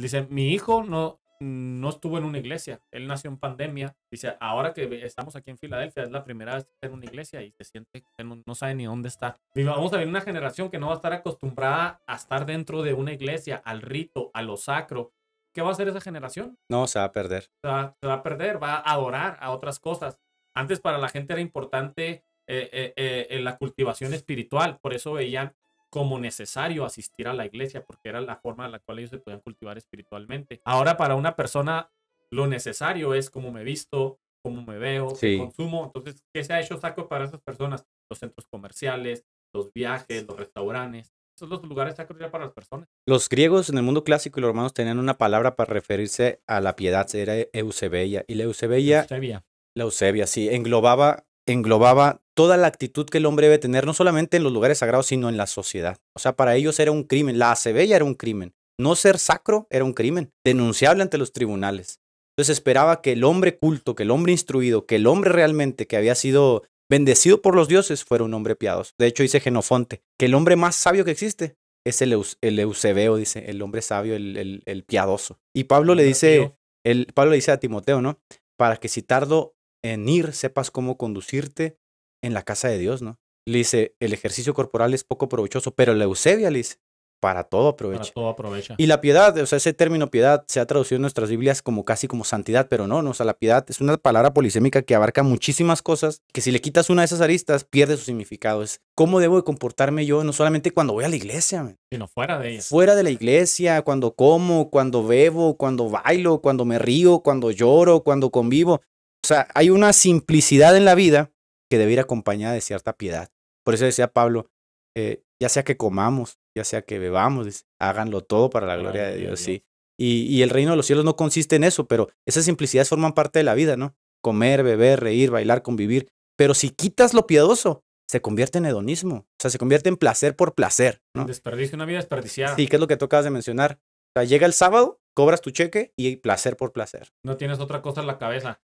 Dice, mi hijo no, no estuvo en una iglesia, él nació en pandemia. Dice, ahora que estamos aquí en Filadelfia, es la primera vez que está en una iglesia y se siente que no, sabe ni dónde está. vamos a ver una generación que no va a estar acostumbrada a estar dentro de una iglesia, al rito, a lo sacro. ¿Qué va a hacer esa generación? No, se va a perder. Se va, a perder, va a adorar a otras cosas. Antes para la gente era importante eh, eh, eh, la cultivación espiritual, por eso veían como necesario asistir a la iglesia porque era la forma en la cual ellos se podían cultivar espiritualmente. Ahora para una persona lo necesario es cómo me visto, cómo me veo, consumo. Entonces, ¿qué se ha hecho saco para esas personas? Los centros comerciales, los viajes, los restaurantes. Esos son los lugares sacros ya para las personas. Los griegos en el mundo clásico y los romanos tenían una palabra para referirse a la piedad, era e-, eusebia Y la Eusebia. La Eusebia, sí, englobaba englobaba toda la actitud que el hombre debe tener, no solamente en los lugares sagrados, sino en la sociedad. O sea, para ellos era un crimen, la acebella era un crimen, no ser sacro era un crimen, denunciable ante los tribunales. Entonces esperaba que el hombre culto, que el hombre instruido, que el hombre realmente que había sido bendecido por los dioses fuera un hombre piadoso. De hecho, dice Genofonte, que el hombre más sabio que existe es el, Eusebeo, dice, el hombre sabio, el, el piadoso. Y Pablo le dice, el, Pablo le dice a Timoteo, ¿no? Para que si tardo en ir sepas cómo conducirte en la casa de Dios, ¿no? Le dice, el ejercicio corporal es poco provechoso, pero la Eusebia dice, para todo aprovecha. Para todo aprovecha. Y la piedad, o sea, ese término piedad se ha traducido en nuestras Biblias como casi como santidad, pero no, no, o sea, la piedad es una palabra polisémica que abarca muchísimas cosas, que si le quitas una de esas aristas pierde su significado. Es cómo debo de comportarme yo, no solamente cuando voy a la iglesia, sino fuera de ella. Fuera de la iglesia, cuando como, cuando bebo, cuando bailo, cuando me río, cuando lloro, cuando convivo. O sea, hay una simplicidad en la vida que debe ir acompañada de cierta piedad. Por eso decía Pablo, eh, ya sea que comamos, ya sea que bebamos, háganlo todo para la gloria de Dios, sí. Y, el reino de los cielos no consiste en eso, pero esas simplicidades forman parte de la vida, ¿no? Comer, beber, reír, bailar, convivir. Pero si quitas lo piadoso, se convierte en hedonismo. O sea, se convierte en placer por placer, ¿no? Desperdicio, una vida desperdiciada. Sí, que es lo que tú de mencionar. O sea, llega el sábado, cobras tu cheque y placer por placer. No tienes otra cosa en la cabeza.